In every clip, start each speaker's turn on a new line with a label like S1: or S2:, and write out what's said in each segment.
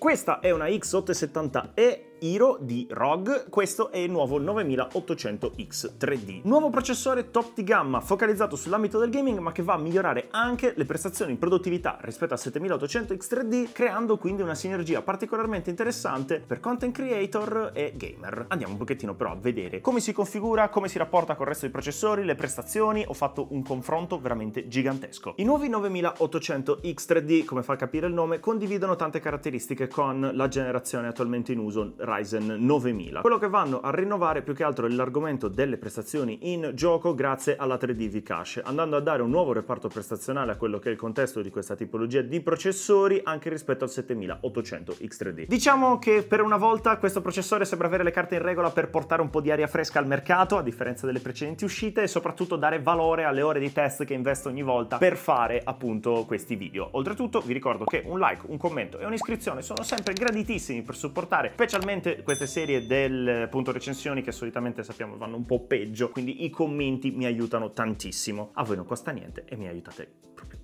S1: Questa è una X870E Hero di ROG, questo è il nuovo 9800X 3D. Nuovo processore top di gamma focalizzato sull'ambito del gaming ma che va a migliorare anche le prestazioni in produttività rispetto al 7800X 3D creando quindi una sinergia particolarmente interessante per content creator e gamer. Andiamo un pochettino però a vedere come si configura, come si rapporta col resto dei processori, le prestazioni, ho fatto un confronto veramente gigantesco. I nuovi 9800X 3D, come fa capire il nome, condividono tante caratteristiche con la generazione attualmente in uso Ryzen 9000. Quello che vanno a rinnovare più che altro è l'argomento delle prestazioni in gioco grazie alla 3D V-Cache, andando a dare un nuovo reparto prestazionale a quello che è il contesto di questa tipologia di processori anche rispetto al 7800 X3D. Diciamo che per una volta questo processore sembra avere le carte in regola per portare un po' di aria fresca al mercato, a differenza delle precedenti uscite, e soprattutto dare valore alle ore di test che investo ogni volta per fare appunto questi video. Oltretutto vi ricordo che un like, un commento e un'iscrizione sono sempre graditissimi per supportare specialmente solitamente queste serie del punto recensioni che solitamente sappiamo vanno un po' peggio, quindi i commenti mi aiutano tantissimo. A voi non costa niente e mi aiutate proprio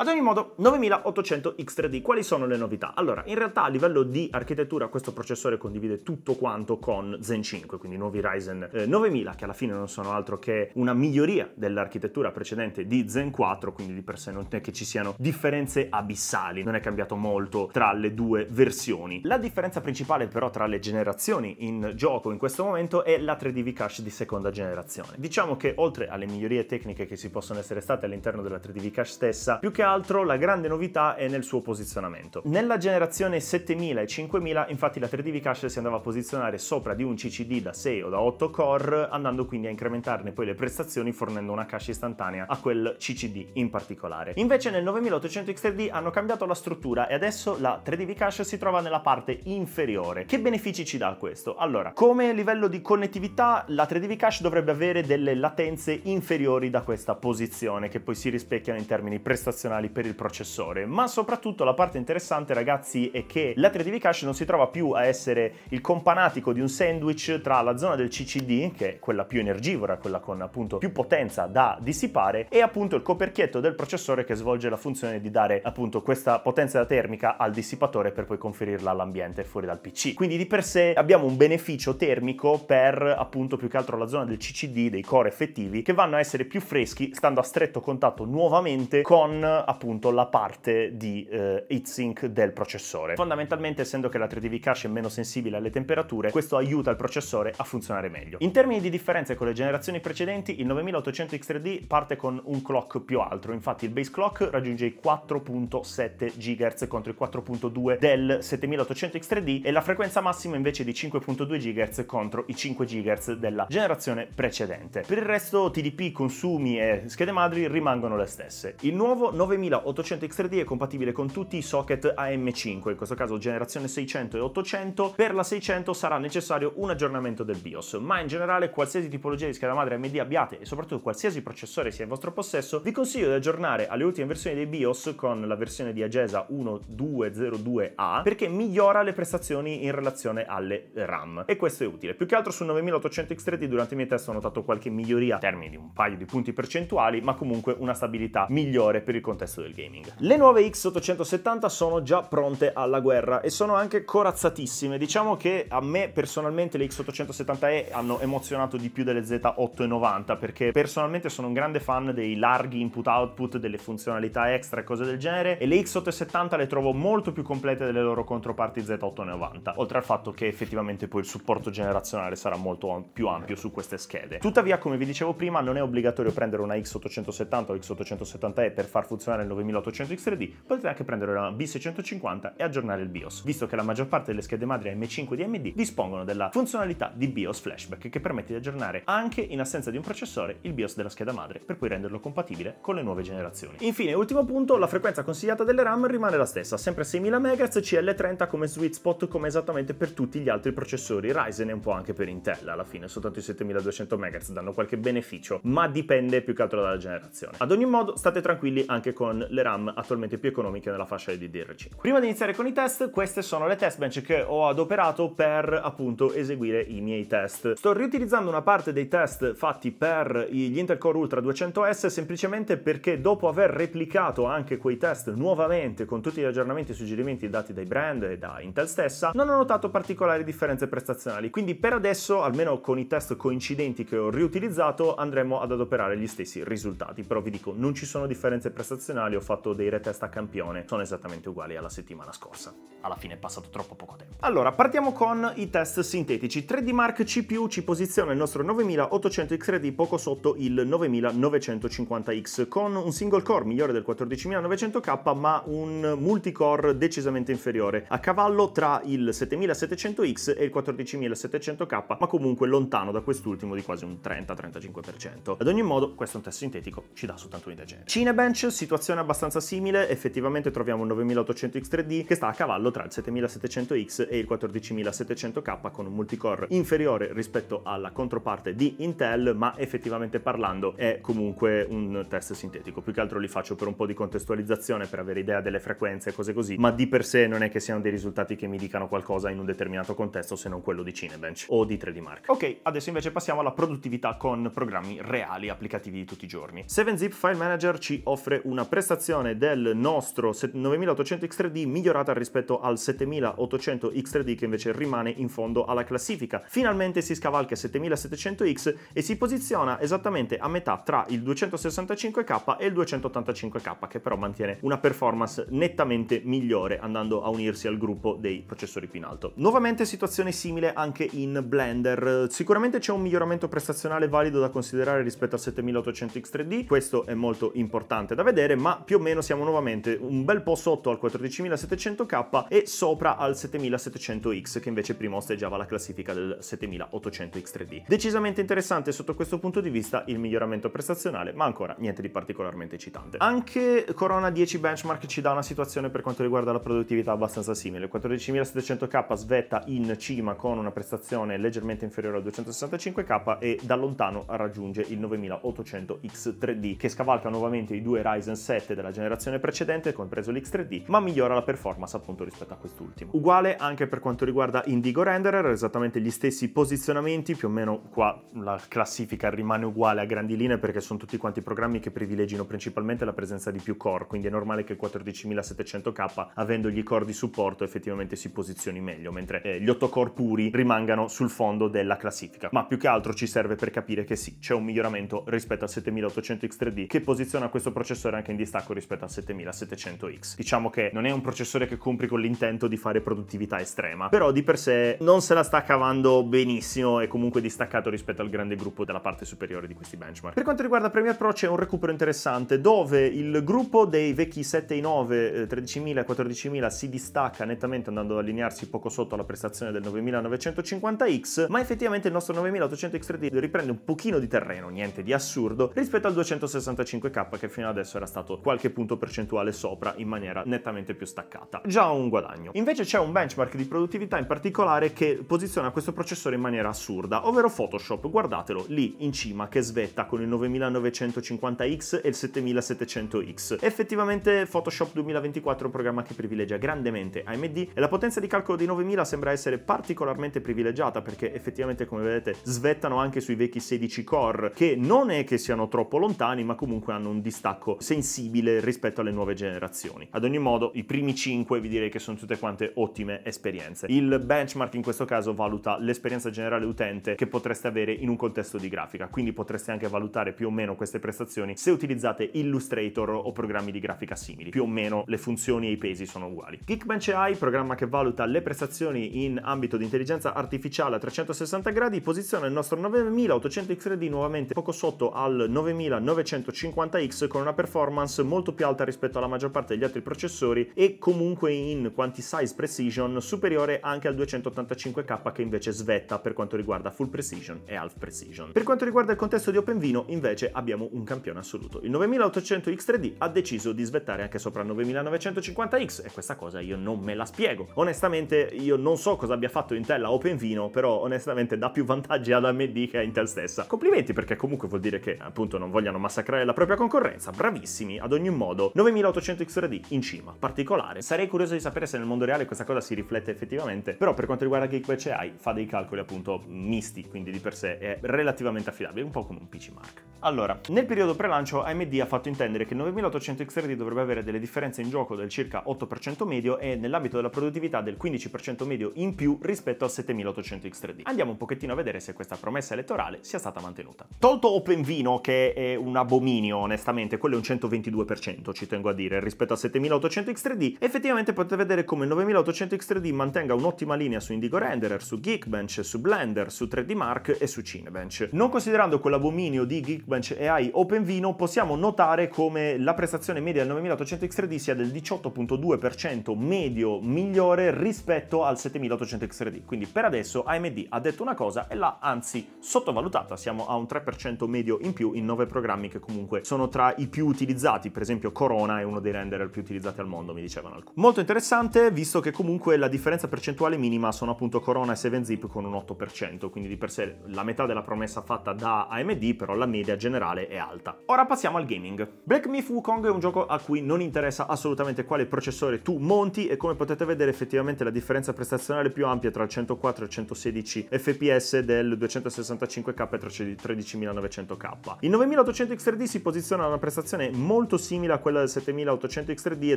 S1: ad ogni modo, 9800X3D, quali sono le novità? Allora, in realtà a livello di architettura questo processore condivide tutto quanto con Zen 5, quindi nuovi Ryzen 9000, eh, che alla fine non sono altro che una miglioria dell'architettura precedente di Zen 4, quindi di per sé non è che ci siano differenze abissali, non è cambiato molto tra le due versioni. La differenza principale però tra le generazioni in gioco in questo momento è la 3DV Cache di seconda generazione. Diciamo che oltre alle migliorie tecniche che ci possono essere state all'interno della 3DV Cache stessa, più che altro la grande novità è nel suo posizionamento. Nella generazione 7000 e 5000 infatti la 3DV Cache si andava a posizionare sopra di un CCD da 6 o da 8 core andando quindi a incrementarne poi le prestazioni fornendo una cache istantanea a quel CCD in particolare. Invece nel 9800 X3D hanno cambiato la struttura e adesso la 3DV Cache si trova nella parte inferiore. Che benefici ci dà questo? Allora, come livello di connettività la 3DV Cache dovrebbe avere delle latenze inferiori da questa posizione che poi si rispecchiano in termini prestazionali funzionali per il processore, ma soprattutto la parte interessante ragazzi è che la 3DV Cache non si trova più a essere il companatico di un sandwich tra la zona del CCD, che è quella più energivora, quella con appunto più potenza da dissipare, e appunto il coperchietto del processore che svolge la funzione di dare appunto questa potenza termica al dissipatore per poi conferirla all'ambiente fuori dal PC. Quindi di per sé abbiamo un beneficio termico per appunto più che altro la zona del CCD, dei core effettivi, che vanno a essere più freschi stando a stretto contatto nuovamente con appunto la parte di eh, heat sink del processore. Fondamentalmente essendo che la 3DV cache è meno sensibile alle temperature, questo aiuta il processore a funzionare meglio. In termini di differenze con le generazioni precedenti, il 9800 X3D parte con un clock più alto, infatti il base clock raggiunge i 4.7 GHz contro i 4.2 del 7800 X3D e la frequenza massima invece è di 5.2 GHz contro i 5 GHz della generazione precedente. Per il resto TDP, consumi e schede madri rimangono le stesse. Il nuovo 9800 9800X3D è compatibile con tutti i socket AM5, in questo caso generazione 600 e 800. Per la 600 sarà necessario un aggiornamento del BIOS, ma in generale qualsiasi tipologia di scheda madre AMD abbiate e soprattutto qualsiasi processore sia in vostro possesso, vi consiglio di aggiornare alle ultime versioni dei BIOS con la versione di Agesa 1202A perché migliora le prestazioni in relazione alle RAM e questo è utile. Più che altro sul 9800X3D durante i miei test ho notato qualche miglioria in termini di un paio di punti percentuali, ma comunque una stabilità migliore per il controllo contesto del gaming. Le nuove X870 sono già pronte alla guerra e sono anche corazzatissime. Diciamo che a me personalmente le X870E hanno emozionato di più delle Z890 perché personalmente sono un grande fan dei larghi input-output, delle funzionalità extra e cose del genere e le X870 le trovo molto più complete delle loro controparti Z890, oltre al fatto che effettivamente poi il supporto generazionale sarà molto più ampio su queste schede. Tuttavia, come vi dicevo prima, non è obbligatorio prendere una X870 o X870E per far funzionare selezionare il 9800 X3D, potete anche prendere la B650 e aggiornare il BIOS, visto che la maggior parte delle schede madre M5 di AMD dispongono della funzionalità di BIOS Flashback, che permette di aggiornare anche in assenza di un processore il BIOS della scheda madre, per poi renderlo compatibile con le nuove generazioni. Infine, ultimo punto, la frequenza consigliata delle RAM rimane la stessa, sempre 6000 MHz, CL30 come sweet spot, come esattamente per tutti gli altri processori Ryzen e un po' anche per Intel, alla fine soltanto i 7200 MHz danno qualche beneficio, ma dipende più che altro dalla generazione. Ad ogni modo, state tranquilli anche con con le RAM attualmente più economiche nella fascia di DDR5. Prima di iniziare con i test, queste sono le test bench che ho adoperato per appunto eseguire i miei test. Sto riutilizzando una parte dei test fatti per gli Intel Core Ultra 200S semplicemente perché dopo aver replicato anche quei test nuovamente con tutti gli aggiornamenti e suggerimenti dati dai brand e da Intel stessa, non ho notato particolari differenze prestazionali, quindi per adesso, almeno con i test coincidenti che ho riutilizzato, andremo ad adoperare gli stessi risultati, però vi dico, non ci sono differenze prestazionali eccezionali, ho fatto dei retest a campione, sono esattamente uguali alla settimana scorsa. Alla fine è passato troppo poco tempo. Allora, partiamo con i test sintetici. 3D Mark CPU ci posiziona il nostro 9800X3D poco sotto il 9950X con un single core migliore del 14900K ma un multicore decisamente inferiore, a cavallo tra il 7700X e il 14700K, ma comunque lontano da quest'ultimo di quasi un 30-35%. Ad ogni modo, questo è un test sintetico, ci dà soltanto un'idea genere. Cinebench, situazione situazione abbastanza simile effettivamente troviamo un 9800 X3D che sta a cavallo tra il 7700X e il 14700K con un multicore inferiore rispetto alla controparte di Intel ma effettivamente parlando è comunque un test sintetico più che altro li faccio per un po' di contestualizzazione per avere idea delle frequenze e cose così ma di per sé non è che siano dei risultati che mi dicano qualcosa in un determinato contesto se non quello di Cinebench o di 3D Mark. Ok adesso invece passiamo alla produttività con programmi reali applicativi di tutti i giorni. 7-Zip File Manager ci offre una prestazione del nostro 9800 X3D migliorata rispetto al 7800 X3D che invece rimane in fondo alla classifica. Finalmente si scavalca 7700X e si posiziona esattamente a metà tra il 265K e il 285K che però mantiene una performance nettamente migliore andando a unirsi al gruppo dei processori alto. Nuovamente situazione simile anche in Blender. Sicuramente c'è un miglioramento prestazionale valido da considerare rispetto al 7800 X3D, questo è molto importante da vedere, ma più o meno siamo nuovamente un bel po' sotto al 14700K e sopra al 7700X, che invece prima osteggiava la classifica del 7800X3D. Decisamente interessante sotto questo punto di vista il miglioramento prestazionale, ma ancora niente di particolarmente eccitante. Anche Corona 10 Benchmark ci dà una situazione per quanto riguarda la produttività abbastanza simile. Il 14700K svetta in cima con una prestazione leggermente inferiore al 265K e da lontano raggiunge il 9800X3D, che scavalca nuovamente i due Ryzen 7 della generazione precedente, compreso l'X3D, ma migliora la performance appunto rispetto a quest'ultimo. Uguale anche per quanto riguarda Indigo Renderer, esattamente gli stessi posizionamenti, più o meno qua la classifica rimane uguale a grandi linee perché sono tutti quanti programmi che privilegino principalmente la presenza di più core, quindi è normale che il 14700K avendo gli core di supporto effettivamente si posizioni meglio, mentre eh, gli 8 core puri rimangano sul fondo della classifica, ma più che altro ci serve per capire che sì, c'è un miglioramento rispetto al 7800 X3D che posiziona questo processore anche anche in distacco rispetto al 7700X. Diciamo che non è un processore che compri con l'intento di fare produttività estrema, però di per sé non se la sta cavando benissimo e comunque distaccato rispetto al grande gruppo della parte superiore di questi benchmark. Per quanto riguarda Premiere Pro c'è un recupero interessante dove il gruppo dei vecchi 7 i 9, 13000 e 14000 eh, si distacca nettamente andando ad allinearsi poco sotto alla prestazione del 9950X, ma effettivamente il nostro 9800X3D riprende un pochino di terreno, niente di assurdo, rispetto al 265K che fino adesso era stato stato qualche punto percentuale sopra in maniera nettamente più staccata. Già un guadagno. Invece c'è un benchmark di produttività in particolare che posiziona questo processore in maniera assurda, ovvero Photoshop. Guardatelo lì in cima che svetta con il 9950X e il 7700X. Effettivamente Photoshop 2024 è un programma che privilegia grandemente AMD e la potenza di calcolo di 9000 sembra essere particolarmente privilegiata perché effettivamente come vedete svettano anche sui vecchi 16 core che non è che siano troppo lontani ma comunque hanno un distacco sensibile sensibile rispetto alle nuove generazioni. Ad ogni modo, i primi 5 vi direi che sono tutte quante ottime esperienze. Il benchmark in questo caso valuta l'esperienza generale utente che potreste avere in un contesto di grafica, quindi potreste anche valutare più o meno queste prestazioni se utilizzate Illustrator o programmi di grafica simili. Più o meno le funzioni e i pesi sono uguali. Geekbench AI, programma che valuta le prestazioni in ambito di intelligenza artificiale a 360 gradi, posiziona il nostro 9800 X3D nuovamente poco sotto al 9950X con una performance performance molto più alta rispetto alla maggior parte degli altri processori e comunque in quanti size precision superiore anche al 285K che invece svetta per quanto riguarda full precision e half precision. Per quanto riguarda il contesto di OpenVino invece abbiamo un campione assoluto. Il 9800X3D ha deciso di svettare anche sopra il 9950X e questa cosa io non me la spiego. Onestamente io non so cosa abbia fatto Intel a OpenVino, però onestamente dà più vantaggi ad AMD che a Intel stessa. Complimenti perché comunque vuol dire che appunto non vogliano massacrare la propria concorrenza, bravissimi prossimi, ad ogni modo 9800 XRD in cima, particolare. Sarei curioso di sapere se nel mondo reale questa cosa si riflette effettivamente, però per quanto riguarda Geekbench AI fa dei calcoli appunto misti, quindi di per sé è relativamente affidabile, un po' come un PC Mark. Allora, nel periodo prelancio AMD ha fatto intendere che il 9800 XRD dovrebbe avere delle differenze in gioco del circa 8% medio e nell'ambito della produttività del 15% medio in più rispetto al 7800 X3D. Andiamo un pochettino a vedere se questa promessa elettorale sia stata mantenuta. Tolto OpenVino che è un abominio onestamente, quello è un 122% ci tengo a dire, rispetto al 7800 X3D, effettivamente potete vedere come il 9800 X3D mantenga un'ottima linea su Indigo Renderer, su Geekbench, su Blender, su 3D Mark e su Cinebench. Non considerando quell'abominio di Geekbench Geekbench AI OpenVino, possiamo notare come la prestazione media del 9800 X3D sia del 18.2% medio migliore rispetto al 7800 X3D. Quindi per adesso AMD ha detto una cosa e l'ha anzi sottovalutata, siamo a un 3% medio in più in 9 programmi che comunque sono tra i più utilizzati, per esempio Corona è uno dei renderer più utilizzati al mondo, mi dicevano alcuni. Molto interessante, visto che comunque la differenza percentuale minima sono appunto Corona e 7zip con un 8%, quindi di per sé la metà della promessa fatta da AMD, però la media generale è alta. Ora passiamo al gaming. Black Myth Wukong è un gioco a cui non interessa assolutamente quale processore tu monti e come potete vedere effettivamente la differenza prestazionale più ampia tra il 104 e il 116 fps del 265k e il 13900k. Il 9800 X3D si posiziona a una prestazione molto simile a quella del 7800 X3D e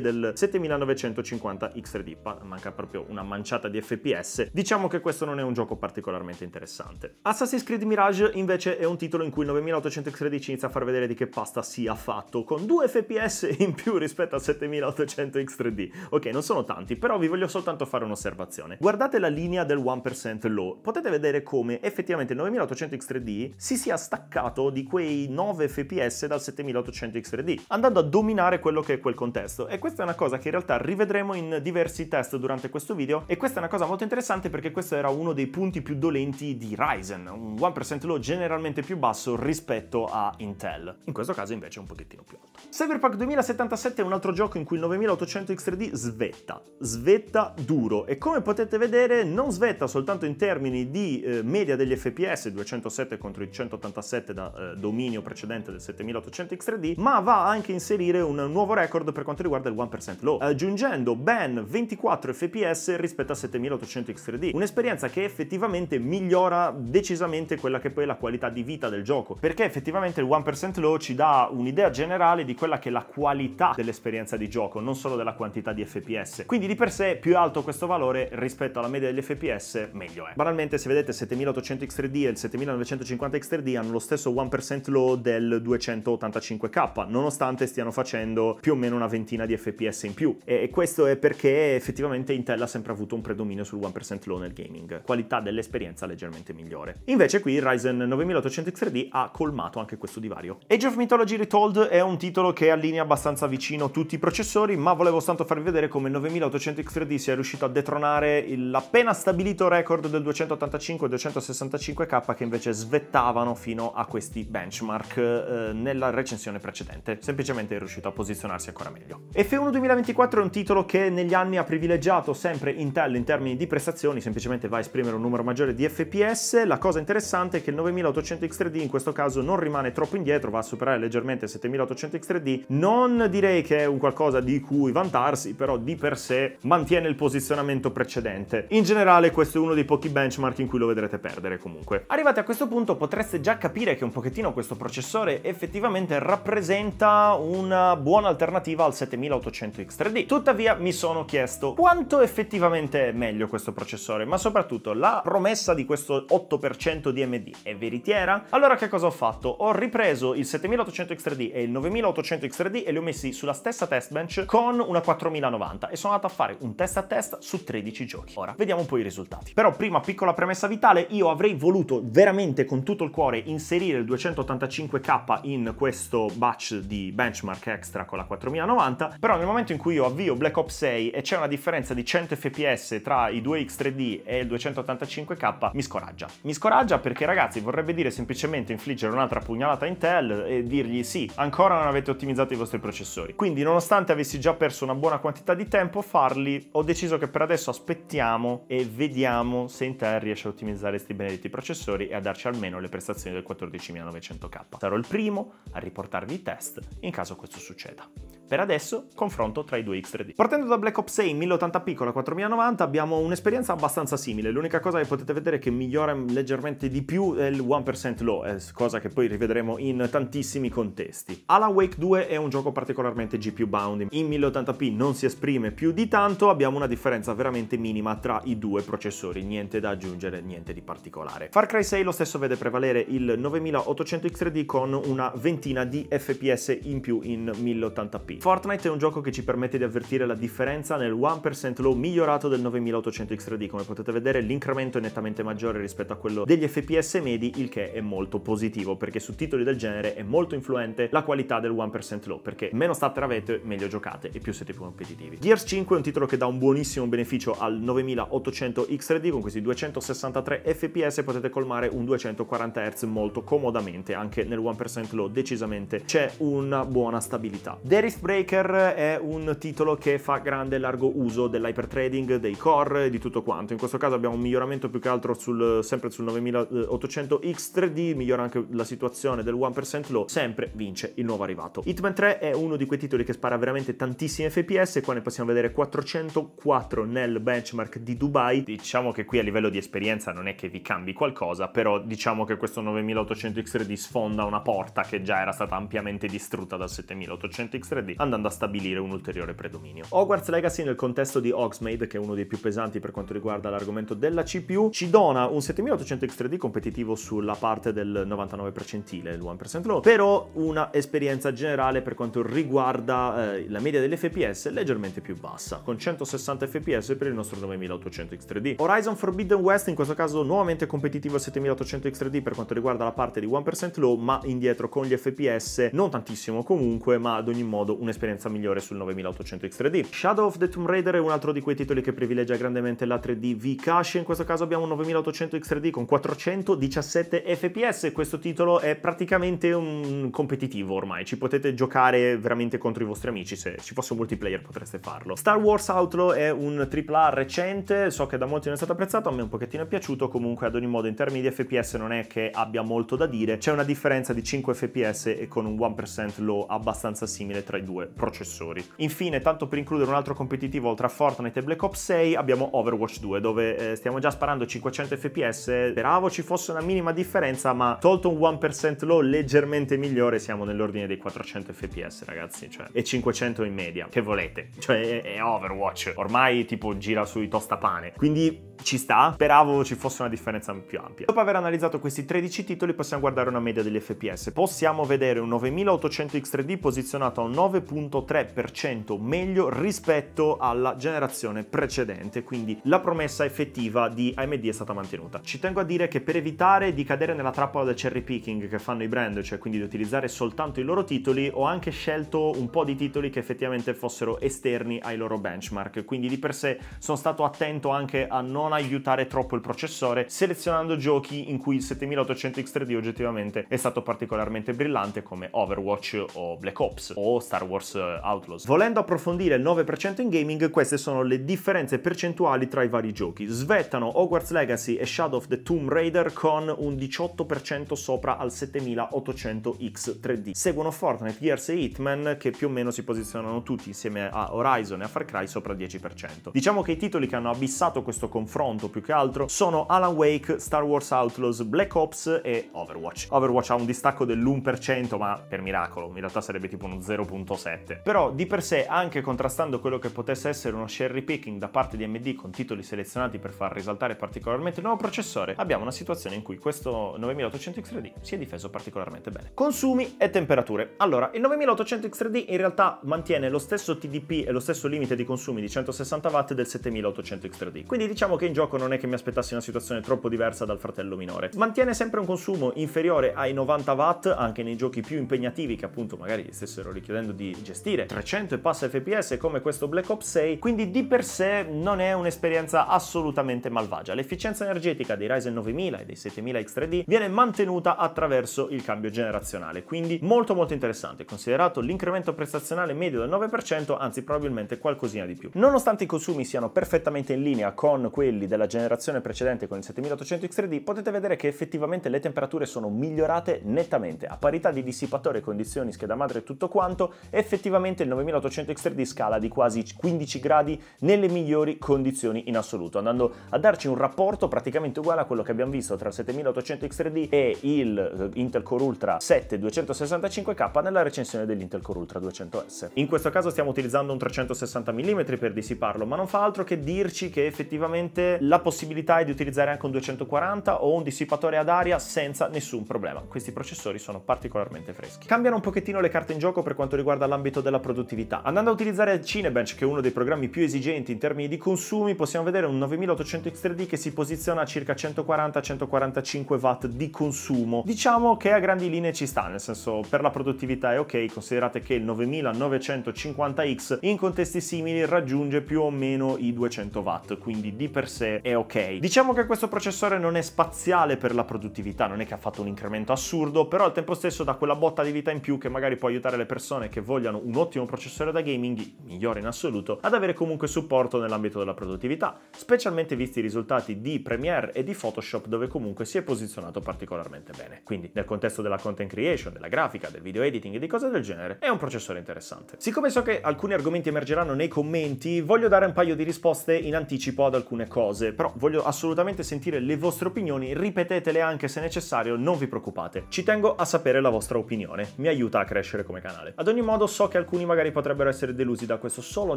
S1: del 7950 X3D, manca proprio una manciata di fps. Diciamo che questo non è un gioco particolarmente interessante. Assassin's Creed Mirage invece è un titolo in cui il 9800 Matrix 13 inizia a far vedere di che pasta sia fatto, con 2 fps in più rispetto a 7800 X3D. Ok, non sono tanti, però vi voglio soltanto fare un'osservazione. Guardate la linea del 1% low, potete vedere come effettivamente il 9800 X3D si sia staccato di quei 9 fps dal 7800 X3D, andando a dominare quello che è quel contesto. E questa è una cosa che in realtà rivedremo in diversi test durante questo video, e questa è una cosa molto interessante perché questo era uno dei punti più dolenti di Ryzen, un 1% low generalmente più basso rispetto a Intel. In questo caso invece è un pochettino più alto. Cyberpunk 2077 è un altro gioco in cui il 9800 X3D svetta, svetta duro e come potete vedere non svetta soltanto in termini di eh, media degli FPS 207 contro i 187 da eh, dominio precedente del 7800 X3D, ma va anche a inserire un nuovo record per quanto riguarda il 1% low, aggiungendo ben 24 FPS rispetto a 7800 X3D, un'esperienza che effettivamente migliora decisamente quella che poi è la qualità di vita del gioco, perché effettivamente effettivamente il 1% low ci dà un'idea generale di quella che è la qualità dell'esperienza di gioco, non solo della quantità di FPS. Quindi di per sé più alto questo valore rispetto alla media degli FPS, meglio è. Banalmente se vedete 7800 X3D e il 7950 X3D hanno lo stesso 1% low del 285K, nonostante stiano facendo più o meno una ventina di FPS in più. E questo è perché effettivamente Intel ha sempre avuto un predominio sul 1% low nel gaming, qualità dell'esperienza leggermente migliore. Invece qui il Ryzen 9800 X3D ha colmato anche questo divario. Age of Mythology Retold è un titolo che allinea abbastanza vicino tutti i processori, ma volevo soltanto farvi vedere come il 9800 X3D sia riuscito a detronare l'appena stabilito record del 285 265K che invece svettavano fino a questi benchmark eh, nella recensione precedente. Semplicemente è riuscito a posizionarsi ancora meglio. F1 2024 è un titolo che negli anni ha privilegiato sempre Intel in termini di prestazioni, semplicemente va a esprimere un numero maggiore di FPS. La cosa interessante è che il 9800 X3D in questo caso non rimane troppo indietro, va a superare leggermente 7800 X3D. Non direi che è un qualcosa di cui vantarsi, però di per sé mantiene il posizionamento precedente. In generale questo è uno dei pochi benchmark in cui lo vedrete perdere comunque. Arrivati a questo punto potreste già capire che un pochettino questo processore effettivamente rappresenta una buona alternativa al 7800 X3D. Tuttavia mi sono chiesto quanto effettivamente è meglio questo processore, ma soprattutto la promessa di questo 8% di MD è veritiera? Allora che cosa ho fatto? ho ripreso il 7800 X3D e il 9800 X3D e li ho messi sulla stessa test bench con una 4090 e sono andato a fare un test a test su 13 giochi. Ora, vediamo un po' i risultati. Però prima, piccola premessa vitale, io avrei voluto veramente con tutto il cuore inserire il 285K in questo batch di benchmark extra con la 4090, però nel momento in cui io avvio Black Ops 6 e c'è una differenza di 100 fps tra i due X3D e il 285K, mi scoraggia. Mi scoraggia perché ragazzi vorrebbe dire semplicemente infliggere un'altra pugnalata a Intel e dirgli sì, ancora non avete ottimizzato i vostri processori. Quindi nonostante avessi già perso una buona quantità di tempo a farli, ho deciso che per adesso aspettiamo e vediamo se Intel riesce a ottimizzare questi benedetti processori e a darci almeno le prestazioni del 14900K. Sarò il primo a riportarvi i test in caso questo succeda. Per adesso, confronto tra i due X3D. Partendo da Black Ops 6 1080p con la 4090 abbiamo un'esperienza abbastanza simile, l'unica cosa che potete vedere che migliora leggermente di più è il 1% low, eh, cosa che poi rivedremo in tantissimi contesti. Alan Wake 2 è un gioco particolarmente GPU bound, in 1080p non si esprime più di tanto, abbiamo una differenza veramente minima tra i due processori, niente da aggiungere, niente di particolare. Far Cry 6 lo stesso vede prevalere il 9800 X3D con una ventina di FPS in più in 1080p. Fortnite è un gioco che ci permette di avvertire la differenza nel 1% low migliorato del 9800 X3D, come potete vedere l'incremento è nettamente maggiore rispetto a quello degli FPS medi, il che è molto positivo, perché su titoli del genere è molto influente la qualità del 1% low, perché meno stutter avete, meglio giocate e più siete più competitivi. Gears 5 è un titolo che dà un buonissimo beneficio al 9800 X3D, con questi 263 FPS potete colmare un 240 Hz molto comodamente, anche nel 1% low decisamente c'è una buona stabilità. There is Icebreaker è un titolo che fa grande e largo uso dell'hypertrading, dei core e di tutto quanto. In questo caso abbiamo un miglioramento più che altro sul, sempre sul 9800X3D, migliora anche la situazione del 1% low, sempre vince il nuovo arrivato. Hitman 3 è uno di quei titoli che spara veramente tantissimi FPS, qua ne possiamo vedere 404 nel benchmark di Dubai. Diciamo che qui a livello di esperienza non è che vi cambi qualcosa, però diciamo che questo 9800X3D sfonda una porta che già era stata ampiamente distrutta dal 7800X3D grandi, andando a stabilire un ulteriore predominio. Hogwarts Legacy nel contesto di Oxmade, che è uno dei più pesanti per quanto riguarda l'argomento della CPU, ci dona un 7800X3D competitivo sulla parte del 99 percentile, 1% low, però una esperienza generale per quanto riguarda eh, la media FPS leggermente più bassa, con 160 fps per il nostro 9800X3D. Horizon Forbidden West in questo caso nuovamente competitivo al 7800X3D per quanto riguarda la parte di 1% low, ma indietro con gli FPS, non tantissimo comunque, ma ad ogni modo un'esperienza migliore sul 9800 X3D. Shadow of the Tomb Raider è un altro di quei titoli che privilegia grandemente la 3D V-Cache, in questo caso abbiamo un 9800 X3D con 417 fps, questo titolo è praticamente un competitivo ormai, ci potete giocare veramente contro i vostri amici, se ci fosse un multiplayer potreste farlo. Star Wars Outlaw è un AAA recente, so che da molti non è stato apprezzato, a me un pochettino è piaciuto, comunque ad ogni modo in termini di fps non è che abbia molto da dire, c'è una differenza di 5 fps e con un 1% low abbastanza simile tra i due due processori. Infine, tanto per includere un altro competitivo oltre a Fortnite e Black Ops 6, abbiamo Overwatch 2, dove eh, stiamo già sparando 500 fps. Speravo ci fosse una minima differenza, ma tolto un 1% low leggermente migliore, siamo nell'ordine dei 400 fps, ragazzi, cioè, e 500 in media. Che volete? Cioè, è Overwatch. Ormai, tipo, gira sui tostapane. Quindi ci sta, speravo ci fosse una differenza più ampia. Dopo aver analizzato questi 13 titoli possiamo guardare una media degli FPS. Possiamo vedere un 9800 X3D posizionato a 9 9.3% meglio rispetto alla generazione precedente, quindi la promessa effettiva di AMD è stata mantenuta. Ci tengo a dire che per evitare di cadere nella trappola del cherry picking che fanno i brand, cioè quindi di utilizzare soltanto i loro titoli, ho anche scelto un po' di titoli che effettivamente fossero esterni ai loro benchmark, quindi di per sé sono stato attento anche a non aiutare troppo il processore, selezionando giochi in cui il 7800 X3D oggettivamente è stato particolarmente brillante come Overwatch o Black Ops o Star Wars Wars eh, Outlaws. Volendo approfondire il 9% in gaming, queste sono le differenze percentuali tra i vari giochi. Svettano Hogwarts Legacy e Shadow of the Tomb Raider con un 18% sopra al 7800X 3D. Seguono Fortnite, Gears e Hitman che più o meno si posizionano tutti insieme a Horizon e a Far Cry sopra il 10%. Diciamo che i titoli che hanno abissato questo confronto più che altro sono Alan Wake, Star Wars Outlaws, Black Ops e Overwatch. Overwatch ha un distacco dell'1% ma per miracolo, in realtà sarebbe tipo uno 0.6 7. Però di per sé, anche contrastando quello che potesse essere uno cherry picking da parte di AMD con titoli selezionati per far risaltare particolarmente il nuovo processore, abbiamo una situazione in cui questo 9800 X3D si è difeso particolarmente bene. Consumi e temperature. Allora, il 9800 X3D in realtà mantiene lo stesso TDP e lo stesso limite di consumi di 160 watt del 7800 X3D. Quindi diciamo che in gioco non è che mi aspettassi una situazione troppo diversa dal fratello minore. Mantiene sempre un consumo inferiore ai 90 watt anche nei giochi più impegnativi che appunto magari stessero richiedendo di gestire 300 e passa fps come questo Black Ops 6, quindi di per sé non è un'esperienza assolutamente malvagia. L'efficienza energetica dei Ryzen 9000 e dei 7000 X3D viene mantenuta attraverso il cambio generazionale, quindi molto molto interessante, considerato l'incremento prestazionale medio del 9%, anzi probabilmente qualcosina di più. Nonostante i consumi siano perfettamente in linea con quelli della generazione precedente con il 7800 X3D, potete vedere che effettivamente le temperature sono migliorate nettamente, a parità di dissipatore, condizioni, scheda madre e tutto quanto, effettivamente il 9800 X3D scala di quasi 15 gradi nelle migliori condizioni in assoluto, andando a darci un rapporto praticamente uguale a quello che abbiamo visto tra il 7800 X3D e il eh, Intel Core Ultra 7 265K nella recensione dell'Intel Core Ultra 200S. In questo caso stiamo utilizzando un 360 mm per dissiparlo, ma non fa altro che dirci che effettivamente la possibilità è di utilizzare anche un 240 o un dissipatore ad aria senza nessun problema. Questi processori sono particolarmente freschi. Cambiano un pochettino le carte in gioco per quanto riguarda dall'ambito della produttività. Andando a utilizzare Cinebench, che è uno dei programmi più esigenti in termini di consumi, possiamo vedere un 9800 X3D che si posiziona a circa 140-145 watt di consumo. Diciamo che a grandi linee ci sta, nel senso per la produttività è ok, considerate che il 9950X in contesti simili raggiunge più o meno i 200 watt, quindi di per sé è ok. Diciamo che questo processore non è spaziale per la produttività, non è che ha fatto un incremento assurdo, però al tempo stesso dà quella botta di vita in più che magari può aiutare le persone che vogliono vogliano un ottimo processore da gaming, migliore in assoluto, ad avere comunque supporto nell'ambito della produttività, specialmente visti i risultati di Premiere e di Photoshop dove comunque si è posizionato particolarmente bene. Quindi nel contesto della content creation, della grafica, del video editing e di cose del genere, è un processore interessante. Siccome so che alcuni argomenti emergeranno nei commenti, voglio dare un paio di risposte in anticipo ad alcune cose, però voglio assolutamente sentire le vostre opinioni, ripetetele anche se necessario, non vi preoccupate. Ci tengo a sapere la vostra opinione, mi aiuta a crescere come canale. Ad ogni modo modo so che alcuni magari potrebbero essere delusi da questo solo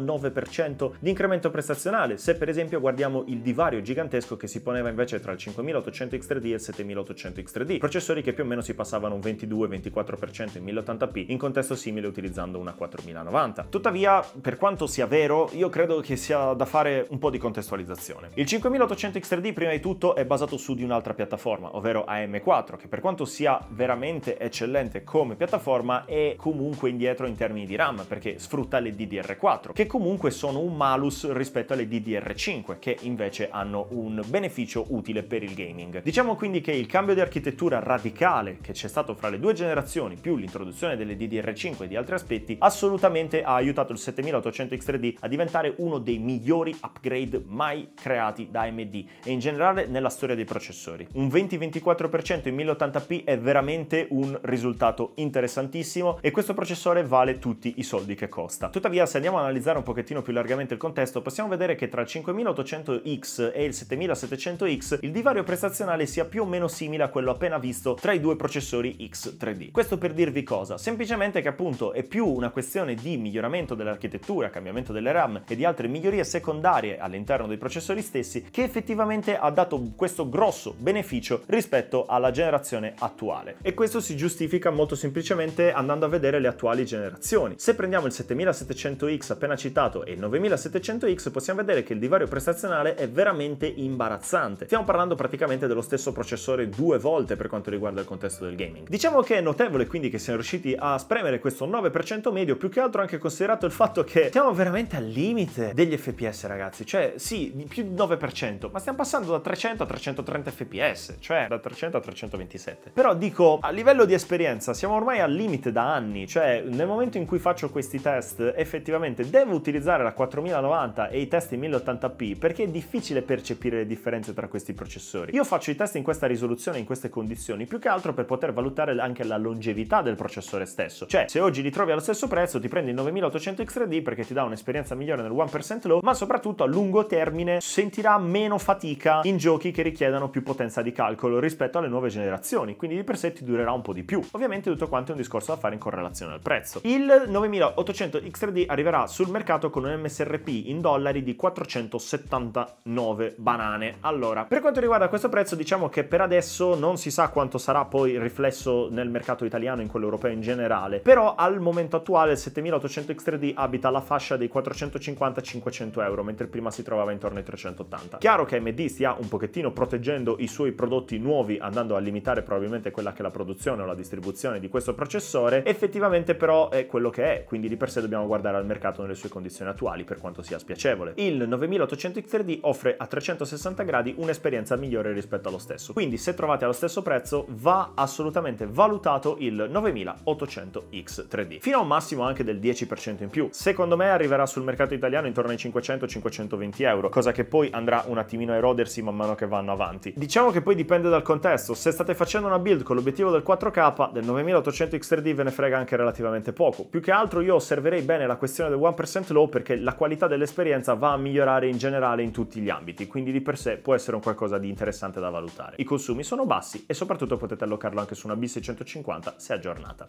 S1: 9% di incremento prestazionale, se per esempio guardiamo il divario gigantesco che si poneva invece tra il 5800 X3D e il 7800 X3D, processori che più o meno si passavano un 22-24% in 1080p in contesto simile utilizzando una 4090. Tuttavia, per quanto sia vero, io credo che sia da fare un po' di contestualizzazione. Il 5800 X3D prima di tutto è basato su di un'altra piattaforma, ovvero AM4, che per quanto sia veramente eccellente come piattaforma è comunque indietro in termini di RAM perché sfrutta le DDR4 che comunque sono un malus rispetto alle DDR5 che invece hanno un beneficio utile per il gaming. Diciamo quindi che il cambio di architettura radicale che c'è stato fra le due generazioni più l'introduzione delle DDR5 e di altri aspetti assolutamente ha aiutato il 7800 X3D a diventare uno dei migliori upgrade mai creati da AMD e in generale nella storia dei processori. Un 20-24% in 1080p è veramente un risultato interessantissimo e questo processore vale vale tutti i soldi che costa. Tuttavia, se andiamo ad analizzare un pochettino più largamente il contesto, possiamo vedere che tra il 5800X e il 7700X il divario prestazionale sia più o meno simile a quello appena visto tra i due processori X3D. Questo per dirvi cosa? Semplicemente che appunto è più una questione di miglioramento dell'architettura, cambiamento delle RAM e di altre migliorie secondarie all'interno dei processori stessi che effettivamente ha dato questo grosso beneficio rispetto alla generazione attuale. E questo si giustifica molto semplicemente andando a vedere le attuali generazioni generazioni. Se prendiamo il 7700X appena citato e il 9700X possiamo vedere che il divario prestazionale è veramente imbarazzante. Stiamo parlando praticamente dello stesso processore due volte per quanto riguarda il contesto del gaming. Diciamo che è notevole quindi che siano riusciti a spremere questo 9% medio, più che altro anche considerato il fatto che siamo veramente al limite degli FPS ragazzi, cioè sì, di più di 9%, ma stiamo passando da 300 a 330 FPS, cioè da 300 a 327. Però dico, a livello di esperienza siamo ormai al limite da anni, cioè nel momento momento in cui faccio questi test effettivamente devo utilizzare la 4090 e i test in 1080p perché è difficile percepire le differenze tra questi processori. Io faccio i test in questa risoluzione, in queste condizioni, più che altro per poter valutare anche la longevità del processore stesso. Cioè, se oggi li trovi allo stesso prezzo, ti prendi il 9800 X3D perché ti dà un'esperienza migliore nel 1% low, ma soprattutto a lungo termine sentirà meno fatica in giochi che richiedano più potenza di calcolo rispetto alle nuove generazioni, quindi di per sé ti durerà un po' di più. Ovviamente tutto quanto è un discorso da fare in correlazione al prezzo. Il 9800 X3D arriverà sul mercato con un MSRP in dollari di 479 banane. Allora, per quanto riguarda questo prezzo, diciamo che per adesso non si sa quanto sarà poi riflesso nel mercato italiano, in quello europeo in generale, però al momento attuale il 7800 X3D abita la fascia dei 450-500 euro, mentre prima si trovava intorno ai 380. Chiaro che AMD stia un pochettino proteggendo i suoi prodotti nuovi, andando a limitare probabilmente quella che è la produzione o la distribuzione di questo processore, effettivamente però è quello che è, quindi di per sé dobbiamo guardare al mercato nelle sue condizioni attuali, per quanto sia spiacevole. Il 9800 X3D offre a 360 gradi un'esperienza migliore rispetto allo stesso, quindi se trovate allo stesso prezzo va assolutamente valutato il 9800 X3D, fino a un massimo anche del 10% in più. Secondo me arriverà sul mercato italiano intorno ai 500-520 euro, cosa che poi andrà un attimino a erodersi man mano che vanno avanti. Diciamo che poi dipende dal contesto, se state facendo una build con l'obiettivo del 4K, del 9800 X3D ve ne frega anche relativamente poco poco. Più che altro io osserverei bene la questione del 1% low perché la qualità dell'esperienza va a migliorare in generale in tutti gli ambiti, quindi di per sé può essere un qualcosa di interessante da valutare. I consumi sono bassi e soprattutto potete allocarlo anche su una B650 se aggiornata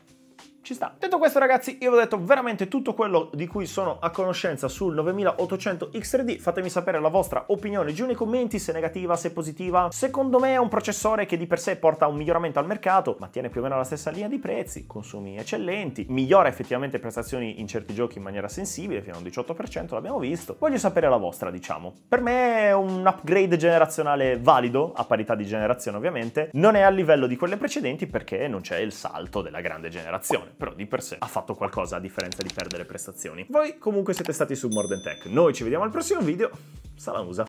S1: ci sta. Detto questo ragazzi, io vi ho detto veramente tutto quello di cui sono a conoscenza sul 9800 X3D, fatemi sapere la vostra opinione giù nei commenti, se negativa, se positiva. Secondo me è un processore che di per sé porta un miglioramento al mercato, ma tiene più o meno la stessa linea di prezzi, consumi eccellenti, migliora effettivamente prestazioni in certi giochi in maniera sensibile, fino a un 18% l'abbiamo visto. Voglio sapere la vostra, diciamo. Per me è un upgrade generazionale valido, a parità di generazione ovviamente, non è a livello di quelle precedenti perché non c'è il salto della grande generazione però di per sé ha fatto qualcosa a differenza di perdere prestazioni. Voi comunque siete stati su Morden Tech, noi ci vediamo al prossimo video, Salamusa!